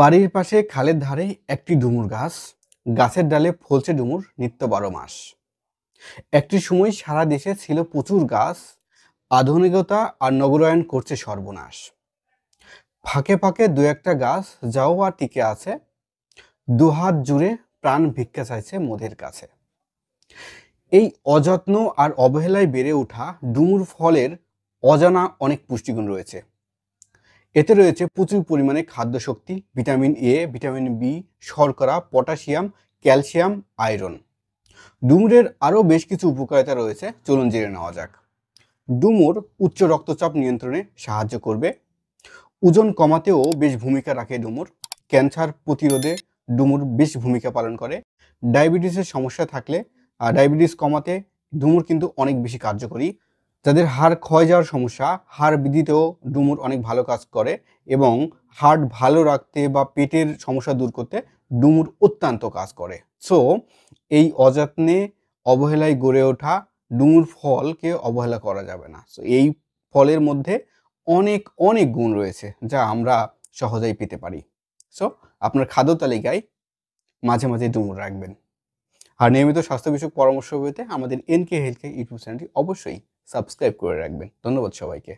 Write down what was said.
বাড়ির পাশে খালের ধারে একটি ডুমুর গাছ গাছের ডালে ফলছে ডুমুর নিত্য বারো মাস একটি সময় সারা দেশে ছিল প্রচুর গাছ আধুনিকতা আর নগরায়ণ করছে সর্বনাশ ফাঁকে ফাঁকে দু একটা গাছ যাও আর টিকে আছে দুহাত জুড়ে প্রাণ ভিক্ষা চাইছে মোদের কাছে এই অযত্ন আর অবহেলায় বেড়ে ওঠা ডুমুর ফলের অজানা অনেক পুষ্টিগুণ রয়েছে এতে রয়েছে প্রচুর পরিমাণে খাদ্যশক্তি ভিটামিন এ ভিটামিন বি শর্করা পটাশিয়াম ক্যালসিয়াম আয়রন ডুমুরের আরও বেশ কিছু উপকারিতা রয়েছে চলুন জেনে নেওয়া যাক ডুমুর উচ্চ রক্তচাপ নিয়ন্ত্রণে সাহায্য করবে ওজন কমাতেও বেশ ভূমিকা রাখে ডুমুর ক্যান্সার প্রতিরোধে ডুমুর বেশ ভূমিকা পালন করে ডায়াবেটিসের সমস্যা থাকলে ডায়াবেটিস কমাতে ডুমুর কিন্তু অনেক বেশি কার্যকরী যাদের হাড় ক্ষয় যাওয়ার সমস্যা হাড় বৃদ্ধিতেও ডুমুর অনেক ভালো কাজ করে এবং হার্ট ভালো রাখতে বা পেটের সমস্যা দূর করতে ডুমুর অত্যন্ত কাজ করে সো এই অযত্নে অবহেলায় গড়ে ওঠা ডুমুর ফলকে অবহেলা করা যাবে না সো এই ফলের মধ্যে অনেক অনেক গুণ রয়েছে যা আমরা সহজেই পেতে পারি সো আপনার খাদ্য তালিকায় মাঝে মাঝে ডুমুর রাখবেন আর নিয়মিত স্বাস্থ্য বিষয়ক পরামর্শ পেতে আমাদের এনকে হেলথ কেয়ার ইউটিউব চ্যানেলটি অবশ্যই সাবস্ক্রাইব করে রাখবেন ধন্যবাদ সবাইকে